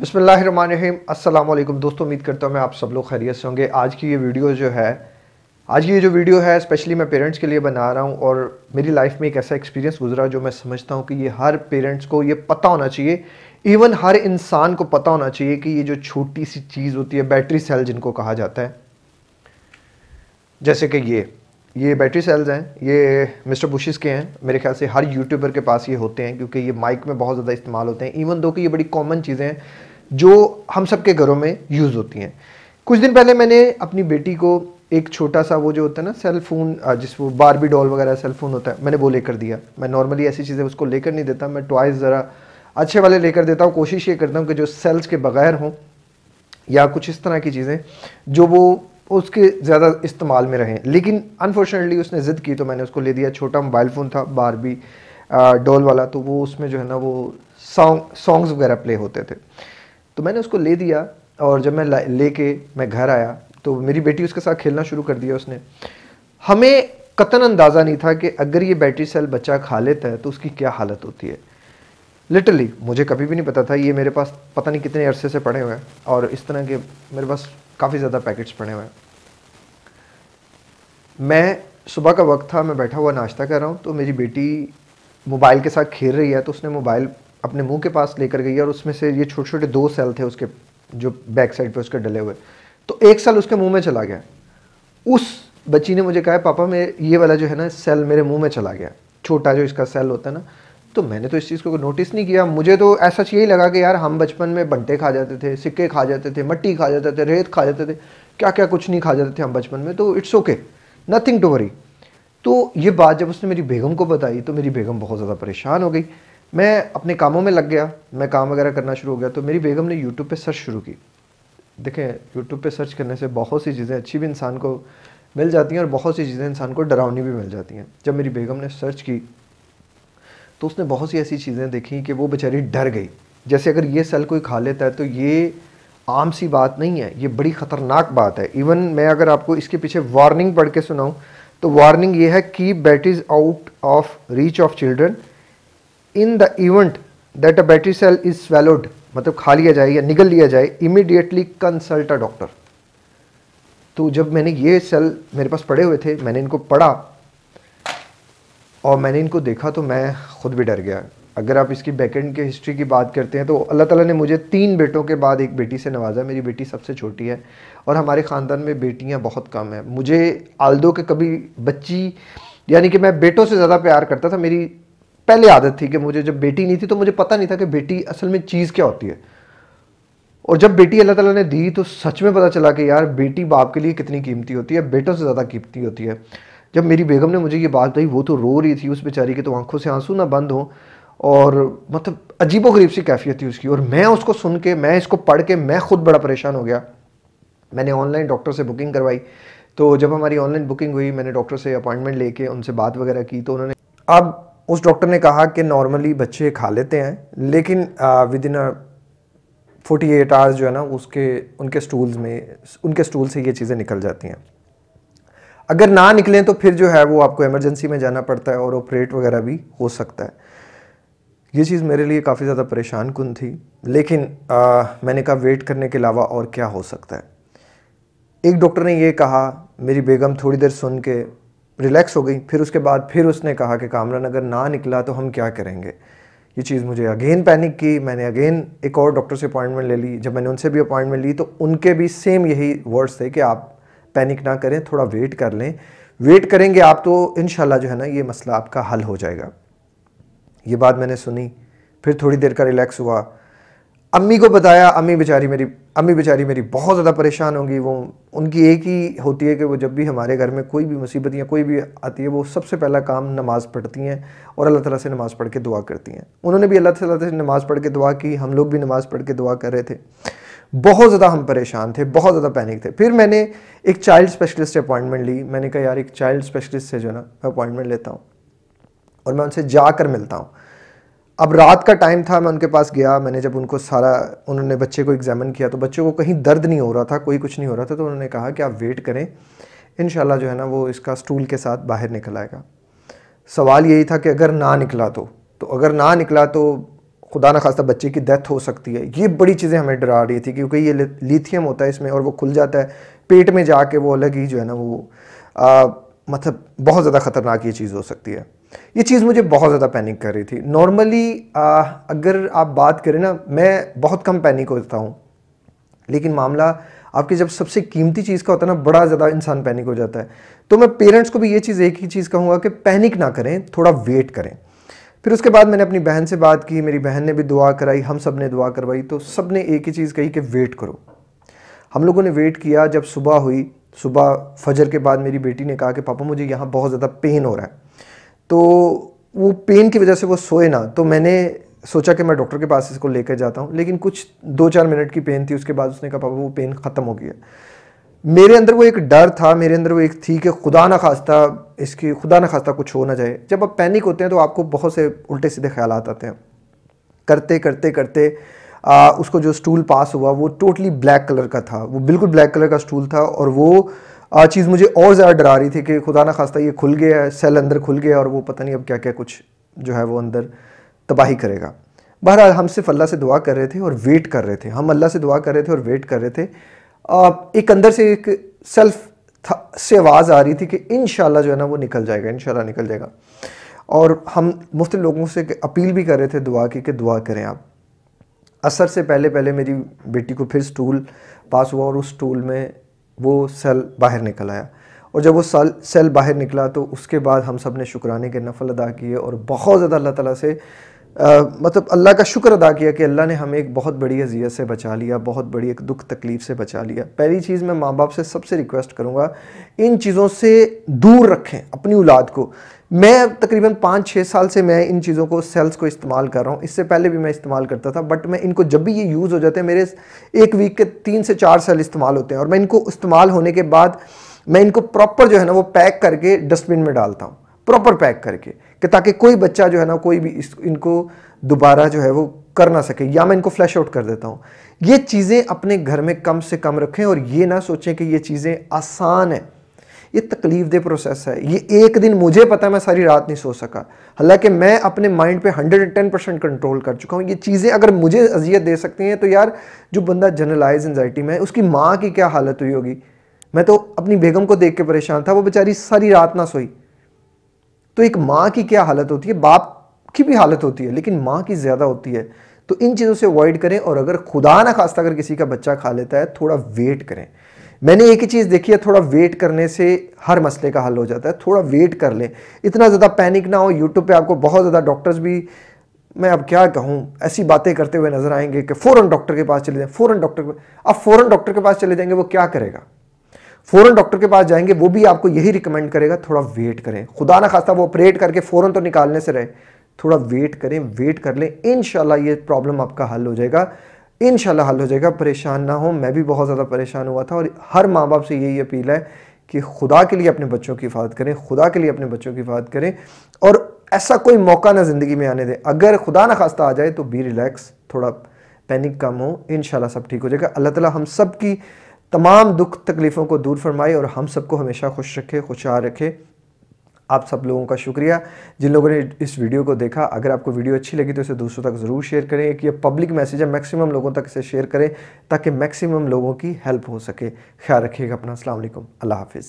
बसमीम अल्लाम दोस्तों उम्मीद करता हूँ मैं आप सब लोग खैरियत से होंगे आज की ये वीडियो जो है आज की ये जो वीडियो है स्पेशली मैं पेरेंट्स के लिए बना रहा हूँ और मेरी लाइफ में एक ऐसा एक्सपीरियंस गुजरा जो मैं समझता हूँ कि ये हर पेरेंट्स को ये पता होना चाहिए इवन हर इंसान को पता होना चाहिए कि ये जो छोटी सी चीज़ होती है बैटरी सेल जिनको कहा जाता है जैसे कि ये ये बैटरी सेल्स हैं ये मिस्टर बुशिस के हैं मेरे ख्याल से हर यूट्यूबर के पास ये होते हैं क्योंकि ये माइक में बहुत ज़्यादा इस्तेमाल होते हैं इवन दो कि ये बड़ी कॉमन चीज़ें हैं जो हम सब के घरों में यूज़ होती हैं कुछ दिन पहले मैंने अपनी बेटी को एक छोटा सा वो जो होता है ना सेल फ़ोन जिस वो बारबी डॉल वगैरह सेल फ़ोन होता है मैंने वो लेकर दिया मैं नॉर्मली ऐसी चीज़ें उसको लेकर नहीं देता मैं टॉयज़ ज़रा अच्छे वाले लेकर देता हूँ कोशिश ये करता हूँ कि जो सेल्स के बगैर हों या कुछ इस तरह की चीज़ें जो वो उसके ज़्यादा इस्तेमाल में रहें लेकिन अनफॉर्चुनेटली उसने ज़िद की तो मैंने उसको ले दिया छोटा मोबाइल फ़ोन था बारबी डॉल वाला तो वो उसमें जो है ना वो सॉन्ग सॉन्ग्स वगैरह प्ले होते थे तो मैंने उसको ले दिया और जब मैं ले कर मैं घर आया तो मेरी बेटी उसके साथ खेलना शुरू कर दिया उसने हमें कतन अंदाज़ा नहीं था कि अगर ये बैटरी सेल बच्चा खा लेता है तो उसकी क्या हालत होती है लिटरली मुझे कभी भी नहीं पता था ये मेरे पास पता नहीं कितने अरसे से पड़े हुए हैं और इस तरह के मेरे पास काफ़ी ज़्यादा पैकेट्स पड़े हुए हैं मैं सुबह का वक्त था मैं बैठा हुआ नाश्ता कर रहा हूँ तो मेरी बेटी मोबाइल के साथ खेल रही है तो उसने मोबाइल अपने मुंह के पास लेकर गई और उसमें से ये छोटे छोटे दो सेल थे उसके जो बैक साइड पे उसके डले हुए तो एक सेल उसके मुंह में चला गया उस बच्ची ने मुझे कहा पापा मैं ये वाला जो है ना सेल मेरे मुंह में चला गया छोटा जो इसका सेल होता है ना तो मैंने तो इस चीज़ को नोटिस नहीं किया मुझे तो ऐसा यही लगा कि यार हम बचपन में बंटे खा जाते थे सिक्के खा जाते थे मट्टी खा जाते थे रेत खा जाते थे क्या क्या कुछ नहीं खा जाते थे हम बचपन में तो it's okay nothing to worry तो ये बात जब उसने मेरी बेगम को बताई तो मेरी बेगम बहुत ज़्यादा परेशान हो गई मैं अपने कामों में लग गया मैं काम वगैरह करना शुरू हो गया तो मेरी बेगम ने यूट्यूब पर सर्च शुरू की देखें यूट्यूब पर सर्च करने से बहुत सी चीज़ें अच्छी भी इंसान को मिल जाती हैं और बहुत सी चीज़ें इंसान को डरावनी भी मिल जाती हैं जब मेरी बेगम ने सर्च की तो उसने बहुत सी ऐसी चीज़ें देखी कि वो बेचारी डर गई जैसे अगर ये सेल कोई खा लेता है तो ये आम सी बात नहीं है ये बड़ी ख़तरनाक बात है इवन मैं अगर आपको इसके पीछे वार्निंग पढ़ के सुनाऊँ तो वार्निंग ये है कि batteries out of reach of children in the event that a battery cell is swallowed मतलब खा लिया जाए या निगल लिया जाए इमिडिएटली कंसल्ट अ डॉक्टर तो जब मैंने ये सेल मेरे पास पड़े हुए थे मैंने इनको पढ़ा और मैंने इनको देखा तो मैं ख़ुद भी डर गया अगर आप इसकी बैकेंड के हिस्ट्री की बात करते हैं तो अल्लाह ताला ने मुझे तीन बेटों के बाद एक बेटी से नवाजा मेरी बेटी सबसे छोटी है और हमारे ख़ानदान में बेटियां बहुत कम हैं मुझे आलदो के कभी बच्ची यानी कि मैं बेटों से ज़्यादा प्यार करता था मेरी पहले आदत थी कि मुझे जब बेटी नहीं थी तो मुझे पता नहीं था कि बेटी असल में चीज़ क्या होती है और जब बेटी अल्लाह ताला ने दी तो सच में पता चला कि यार बेटी बाप के लिए कितनी कीमती होती है बेटों से ज़्यादा कीमती होती है जब मेरी बेगम ने मुझे ये बात कही वो तो रो रही थी उस बेचारी की तो आंखों से आंसू ना बंद हों और मतलब अजीबो गरीब सी कैफियत थी उसकी और मैं उसको सुन के मैं इसको पढ़ के मैं ख़ुद बड़ा परेशान हो गया मैंने ऑनलाइन डॉक्टर से बुकिंग करवाई तो जब हमारी ऑनलाइन बुकिंग हुई मैंने डॉक्टर से अपॉइंटमेंट लेके उनसे बात वगैरह की तो उन्होंने अब उस डॉक्टर ने कहा कि नॉर्मली बच्चे खा लेते हैं लेकिन within a forty eight hours जो है ना उसके उनके स्टूल्स में उनके स्टूल से ये चीज़ें निकल जाती हैं अगर ना निकलें तो फिर जो है वो आपको इमरजेंसी में जाना पड़ता है और ऑपरेट वगैरह भी हो सकता है ये चीज़ मेरे लिए काफ़ी ज़्यादा परेशान कन थी लेकिन आ, मैंने कहा वेट करने के अलावा और क्या हो सकता है एक डॉक्टर ने ये कहा मेरी बेगम थोड़ी देर सुन के रिलैक्स हो गई फिर उसके बाद फिर उसने कहा कि कामरान अगर ना निकला तो हम क्या करेंगे ये चीज़ मुझे अगेन पैनिक की मैंने अगेन एक और डॉक्टर से अपॉइंटमेंट ले ली जब मैंने उनसे भी अपॉइंटमेंट ली तो उनके भी सेम यही वर्ड्स थे कि आप पैनिक ना करें थोड़ा वेट कर लें वेट करेंगे आप तो इन जो है ना ये मसला आपका हल हो जाएगा ये बात मैंने सुनी फिर थोड़ी देर का रिलैक्स हुआ अम्मी को बताया अम्मी बेचारी मेरी अम्मी बेचारी मेरी बहुत ज़्यादा परेशान होंगी वो उनकी एक ही होती है कि वो जब भी हमारे घर में कोई भी मुसीबत या कोई भी आती है वो सबसे पहला काम नमाज़ पढ़ती हैं और अल्लाह ताला से नमाज़ पढ़ के दुआ करती हैं उन्होंने भी अल्लाह ताला से नमाज़ पढ़ के दुआ की हम लोग भी नमाज़ पढ़ के दुआ कर रहे थे बहुत ज़्यादा हम परेशान थे बहुत ज़्यादा पैनिक थे फिर मैंने एक चाइल्ड स्पेशलिस्ट से अपॉइंटमेंट ली मैंने कहा यार एक चाइल्ड स्पेशलिस्ट से जो ना मैं अपॉइंटमेंट लेता हूँ और मैं उनसे जाकर मिलता हूँ अब रात का टाइम था मैं उनके पास गया मैंने जब उनको सारा उन्होंने बच्चे को एग्जामिन किया तो बच्चे को कहीं दर्द नहीं हो रहा था कोई कुछ नहीं हो रहा था तो उन्होंने कहा कि आप वेट करें इन जो है ना वो इसका स्टूल के साथ बाहर निकल आएगा सवाल यही था कि अगर ना निकला तो तो अगर ना निकला तो खुदा न खास्ता बच्चे की डेथ हो सकती है ये बड़ी चीज़ें हमें डरा रही थी क्योंकि ये लिथियम होता है इसमें और वो खुल जाता है पेट में जाके वो अलग ही जो है ना वो आ, मतलब बहुत ज़्यादा ख़तरनाक ये चीज़ हो सकती है ये चीज़ मुझे बहुत ज़्यादा पैनिक कर रही थी नॉर्मली अगर आप बात करें ना मैं बहुत कम पैनिक होता हूँ लेकिन मामला आपकी जब सबसे कीमती चीज़ का होता है ना बड़ा ज़्यादा इंसान पैनिक हो जाता है तो मैं पेरेंट्स को भी ये चीज़ एक ही चीज़ कहूँगा कि पैनिक ना करें थोड़ा वेट करें फिर उसके बाद मैंने अपनी बहन से बात की मेरी बहन ने भी दुआ कराई हम सब ने दुआ करवाई तो सब ने एक ही चीज़ कही कि वेट करो हम लोगों ने वेट किया जब सुबह हुई सुबह फजर के बाद मेरी बेटी ने कहा कि पापा मुझे यहाँ बहुत ज़्यादा पेन हो रहा है तो वो पेन की वजह से वो सोए ना तो मैंने सोचा कि मैं डॉक्टर के पास इसको लेकर जाता हूँ लेकिन कुछ दो चार मिनट की पेन थी उसके बाद उसने कहा पापा वो पेन ख़त्म हो गया मेरे अंदर वो एक डर था मेरे अंदर वो एक थी कि खुदा ना खास्ता इसकी खुदा ना खास्ता कुछ हो ना जाए जब आप पैनिक होते हैं तो आपको बहुत से उल्टे सीधे ख्याल आते हैं करते करते करते आ, उसको जो स्टूल पास हुआ वो टोटली ब्लैक कलर का था वो बिल्कुल ब्लैक कलर का स्टूल था और वो चीज़ मुझे और ज़्यादा डरा रही थी कि खुदा ना खास्ता ये खुल गया है सेल अंदर खुल गया और वो पता नहीं अब क्या क्या कुछ जो है वो अंदर तबाही करेगा बहरहाल हम सिर्फ अल्लाह से दुआ कर रहे थे और वेट कर रहे थे हम अल्लाह से दुआ कर रहे थे और वेट कर रहे थे एक अंदर से एक सेल्फ से आवाज़ आ रही थी कि इन जो है ना वो निकल जाएगा इन निकल जाएगा और हम मुफ्त लोगों से अपील भी कर रहे थे दुआ की कि दुआ करें आप असर से पहले पहले मेरी बेटी को फिर स्टूल पास हुआ और उस स्टूल में वो सेल बाहर निकल आया और जब वो सेल सेल बाहर निकला तो उसके बाद हम सब ने शुक्राने के नफल अदा किए और बहुत ज़्यादा अल्लाह ताला से आ, मतलब अल्लाह का शुक्र अदा किया कि अल्लाह ने हमें एक बहुत बड़ी अजियत से बचा लिया बहुत बड़ी एक दुख तकलीफ़ से बचा लिया पहली चीज़ मैं माँ बाप से सबसे रिक्वेस्ट करूँगा इन चीज़ों से दूर रखें अपनी औलाद को मैं तकरीबन पाँच छः साल से मैं इन चीज़ों को सेल्स को इस्तेमाल कर रहा हूँ इससे पहले भी मैं इस्तेमाल करता था बट मैं इनको जब भी ये यूज़ हो जाते हैं मेरे एक वीक के तीन से चार सेल इस्तेमाल होते हैं और मैं इनको इस्तेमाल होने के बाद मैं इनको प्रॉपर जो है ना वो पैक करके डस्टबिन में डालता हूँ प्रॉपर पैक करके कि ताकि कोई बच्चा जो है ना कोई भी इस इनको दोबारा जो है वो कर ना सके या मैं इनको फ्लैश आउट कर देता हूँ ये चीज़ें अपने घर में कम से कम रखें और ये ना सोचें कि ये चीज़ें आसान है ये तकलीफ दे प्रोसेस है ये एक दिन मुझे पता है मैं सारी रात नहीं सो सका हालांकि मैं अपने माइंड पे 110 परसेंट कंट्रोल कर चुका हूँ ये चीज़ें अगर मुझे अजियत दे सकती हैं तो यार जो बंदा जनरलाइज एनजाइटी में है उसकी माँ की क्या हालत हुई होगी मैं तो अपनी बेगम को देख के परेशान था वो बेचारी सारी रात ना सोई तो एक माँ की क्या हालत होती है बाप की भी हालत होती है लेकिन माँ की ज़्यादा होती है तो इन चीज़ों से अवॉइड करें और अगर खुदा ना खास्ता अगर किसी का बच्चा खा लेता है थोड़ा वेट करें मैंने एक ही चीज़ देखी है थोड़ा वेट करने से हर मसले का हल हो जाता है थोड़ा वेट कर लें इतना ज़्यादा पैनिक ना हो यूट्यूब पे आपको बहुत ज़्यादा डॉक्टर्स भी मैं अब क्या कहूँ ऐसी बातें करते हुए नजर आएंगे कि फ़ौरन डॉक्टर के पास चले जाएँ फ़ौरन डॉक्टर के आप फ़ौरन डॉक्टर के पास चले जाएंगे वो क्या करेगा फ़ौरन डॉक्टर के पास जाएंगे वो भी आपको यही रिकमेंड करेगा थोड़ा वेट करें खुदा ना खास्ता वो ऑपरेट करके फ़ौरन तो निकालने से रहे थोड़ा वेट करें वेट कर लें इन ये प्रॉब्लम आपका हल हो जाएगा इन हल हो जाएगा परेशान ना हो मैं भी बहुत ज़्यादा परेशान हुआ था और हर माँ बाप से यही अपील है कि खुदा के लिए अपने बच्चों की हिफाजत करें खुदा के लिए अपने बच्चों की हिफाजत करें और ऐसा कोई मौका ना ज़िंदगी में आने दें अगर खुदा ना खास्ता आ जाए तो बी रिलैक्स थोड़ा पैनिक कम हो इन सब ठीक हो जाएगा अल्लाह ताला हम सब की तमाम दुख तकलीफ़ों को दूर फरमाए और हम सबको हमेशा खुश रखे खुशहाल रखे आप सब लोगों का शुक्रिया जिन लोगों ने इस वीडियो को देखा अगर आपको वीडियो अच्छी लगी तो इसे दूसरों तक ज़रूर शेयर करें एक ये पब्लिक मैसेज है मैक्सिमम लोगों तक इसे शेयर करें ताकि मैक्सिमम लोगों की हेल्प हो सके ख्याल रखिएगा अपना असल अल्लाह हाफिज़